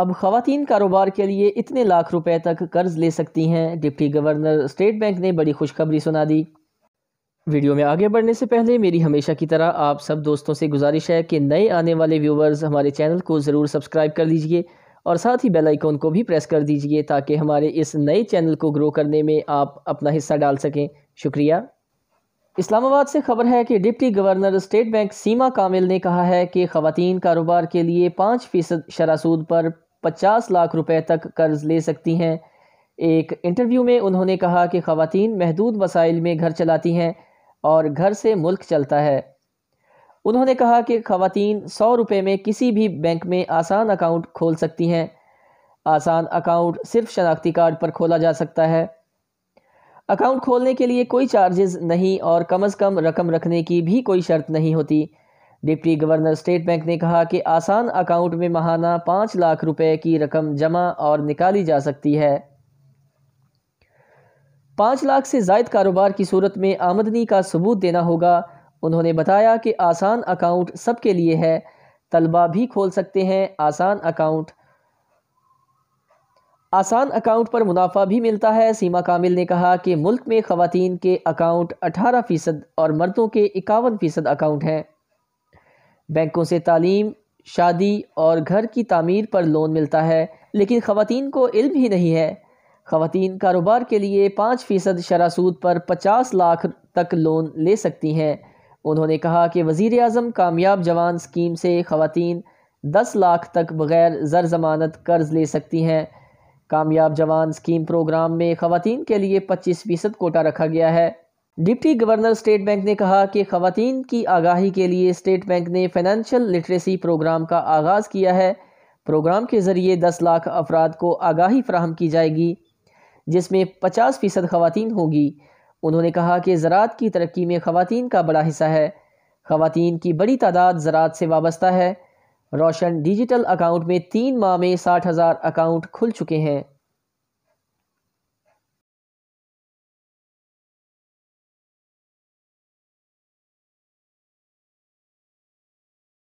अब खातन कारोबार के लिए इतने लाख रुपए तक कर्ज ले सकती हैं डिप्टी गवर्नर स्टेट बैंक ने बड़ी खुशखबरी सुना दी वीडियो में आगे बढ़ने से पहले मेरी हमेशा की तरह आप सब दोस्तों से गुजारिश है कि नए आने वाले व्यूवर्स हमारे चैनल को ज़रूर सब्सक्राइब कर लीजिए और साथ ही बेल आइकॉन को भी प्रेस कर दीजिए ताकि हमारे इस नए चैनल को ग्रो करने में आप अपना हिस्सा डाल सकें शुक्रिया इस्लामाबाद से खबर है कि deputy governor state bank Seema Kamil ने कहा है कि खातन कारोबार के लिए पाँच फ़ीसद शरासूद पर पचास लाख रुपए तक कर्ज ले सकती हैं एक इंटरव्यू में उन्होंने कहा कि खातन महदूद वसाइल में घर चलाती हैं और घर से मुल्क चलता है उन्होंने कहा कि खातन सौ रुपये में किसी भी बैंक में आसान अकाउंट खोल सकती हैं आसान अकाउंट सिर्फ शनाख्ती कार्ड पर खोला जा सकता है अकाउंट खोलने के लिए कोई चार्जेस नहीं और कम अज़ कम रकम रखने की भी कोई शर्त नहीं होती डिप्टी गवर्नर स्टेट बैंक ने कहा कि आसान अकाउंट में माहाना पाँच लाख रुपए की रकम जमा और निकाली जा सकती है पाँच लाख से जायद कारोबार की सूरत में आमदनी का सबूत देना होगा उन्होंने बताया कि आसान अकाउंट सबके लिए है तलबा भी खोल सकते हैं आसान अकाउंट आसान अकाउंट पर मुनाफा भी मिलता है सीमा कामिल ने कहा कि मुल्क में खातन के अकाउंट अठारह फ़ीसद और मर्दों के इक्यावन फ़ीसद अकाउंट हैं बैंकों से तालीम शादी और घर की तमीर पर लोन मिलता है लेकिन ख़वान को इल्म ही नहीं है ख़वान कारोबार के लिए पाँच फ़ीसद शरा सूद पर पचास लाख तक लोन ले सकती हैं उन्होंने कहा कि वज़ी अजम कामयाब जवान स्कीम से ख़वान दस लाख तक बग़ैर ज़र ज़मानत कर्ज़ ले सकती हैं कामयाब जवान स्कीम प्रोग्राम में ख़वान के लिए पच्चीस फ़ीसद कोटा रखा गया है डिप्टी गवर्नर स्टेट बैंक ने कहा कि खातन की आगाही के लिए स्टेट बैंक ने फाइनेंशियल लिटरेसी प्रोग्राम का आगाज़ किया है प्रोग्राम के ज़रिए दस लाख अफराद को आगाही फ्राहम की जाएगी जिसमें पचास फ़ीसद खातन होगी उन्होंने कहा कि ज़रात की तरक्की में खातन का बड़ा हिस्सा है खातन की बड़ी तादाद ज़रात से वाबस्ता है रोशन डिजिटल अकाउंट में तीन माह में साठ हज़ार अकाउंट खुल चुके हैं